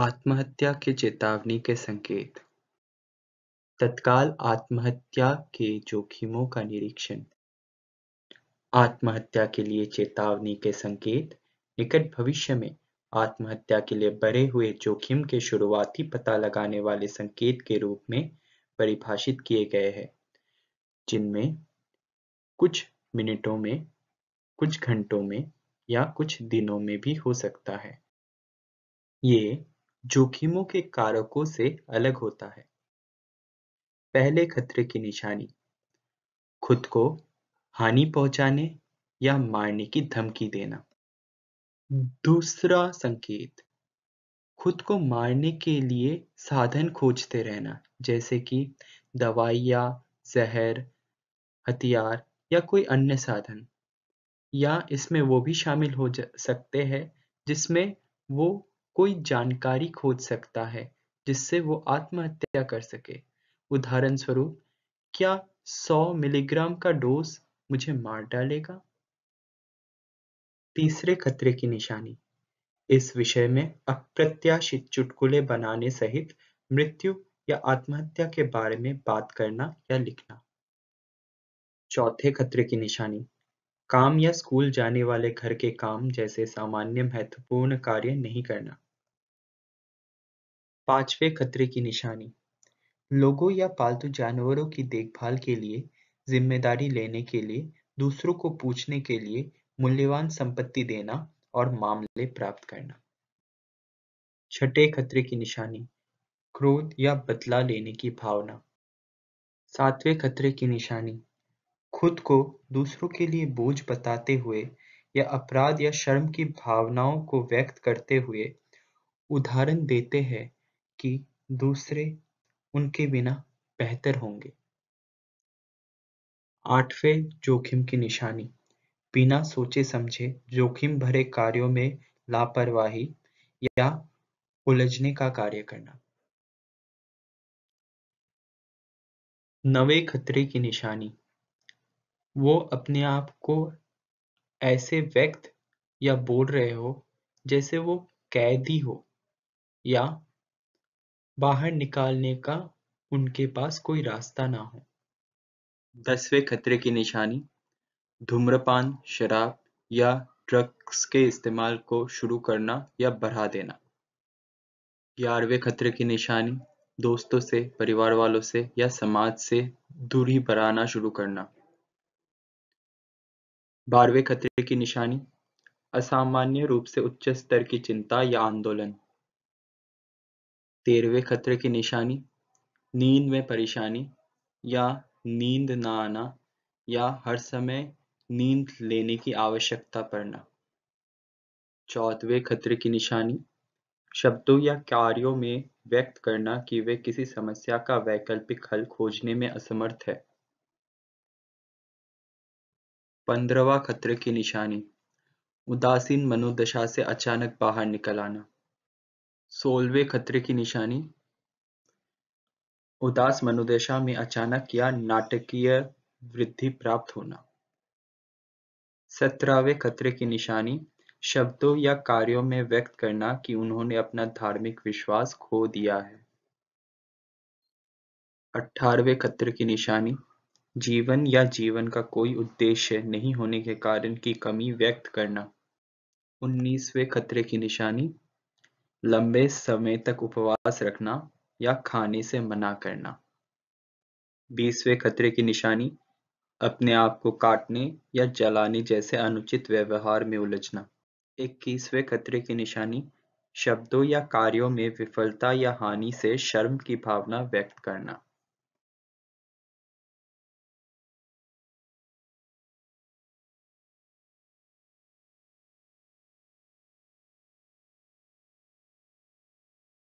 आत्महत्या की चेतावनी के संकेत तत्काल आत्महत्या के जोखिमों का निरीक्षण आत्महत्या के लिए चेतावनी के संकेत निकट भविष्य में आत्महत्या के लिए बढ़े हुए जोखिम के शुरुआती पता लगाने वाले संकेत के रूप में परिभाषित किए गए हैं जिनमें कुछ मिनटों में कुछ घंटों में या कुछ दिनों में भी हो सकता है ये जोखिमों के कारकों से अलग होता है पहले खतरे की निशानी खुद को हानि पहुंचाने या मारने की धमकी देना दूसरा संकेत खुद को मारने के लिए साधन खोजते रहना जैसे कि दवाइया जहर हथियार या कोई अन्य साधन या इसमें वो भी शामिल हो सकते हैं जिसमें वो कोई जानकारी खोज सकता है जिससे वो आत्महत्या कर सके उदाहरण स्वरूप क्या 100 मिलीग्राम का डोज मुझे मार डालेगा तीसरे खतरे की निशानी इस विषय में अप्रत्याशित चुटकुले बनाने सहित मृत्यु या आत्महत्या के बारे में बात करना या लिखना चौथे खतरे की निशानी काम या स्कूल जाने वाले घर के काम जैसे सामान्य महत्वपूर्ण कार्य नहीं करना पांचवें खतरे की निशानी लोगों या पालतू जानवरों की देखभाल के लिए जिम्मेदारी लेने के लिए दूसरों को पूछने के लिए मूल्यवान संपत्ति देना और मामले प्राप्त करना छठे खतरे की निशानी क्रोध या बदला लेने की भावना सातवें खतरे की निशानी खुद को दूसरों के लिए बोझ बताते हुए या अपराध या शर्म की भावनाओं को व्यक्त करते हुए उदाहरण देते हैं कि दूसरे उनके बिना बेहतर होंगे आठवें जोखिम की निशानी बिना सोचे समझे जोखिम भरे कार्यों में लापरवाही या उलझने का कार्य करना नवे खतरे की निशानी वो अपने आप को ऐसे व्यक्त या बोल रहे हो जैसे वो कैदी हो या बाहर निकालने का उनके पास कोई रास्ता ना हो दसवें खतरे की निशानी धूम्रपान शराब या ड्रग्स के इस्तेमाल को शुरू करना या बढ़ा देना ग्यारहवें खतरे की निशानी दोस्तों से परिवार वालों से या समाज से दूरी बढ़ाना शुरू करना बारहवें खतरे की निशानी असामान्य रूप से उच्च स्तर की चिंता या आंदोलन तेरहवे खतरे की निशानी नींद में परेशानी या नींद ना आना या हर समय नींद लेने की आवश्यकता पड़ना चौथवे खतरे की निशानी शब्दों या कार्यों में व्यक्त करना कि वे किसी समस्या का वैकल्पिक हल खोजने में असमर्थ है पंद्रवा खतरे की निशानी उदासीन मनोदशा से अचानक बाहर निकल आना सोलवे खतरे की निशानी उदास मनोदशा में अचानक या नाटकीय वृद्धि प्राप्त होना सत्रहवें खतरे की निशानी शब्दों या कार्यों में व्यक्त करना कि उन्होंने अपना धार्मिक विश्वास खो दिया है अठारवे खतरे की निशानी जीवन या जीवन का कोई उद्देश्य नहीं होने के कारण की कमी व्यक्त करना उन्नीसवे खतरे की निशानी लंबे समय तक उपवास रखना या खाने से मना करना बीसवें खतरे की निशानी अपने आप को काटने या जलाने जैसे अनुचित व्यवहार में उलझना इक्कीसवें खतरे की निशानी शब्दों या कार्यों में विफलता या हानि से शर्म की भावना व्यक्त करना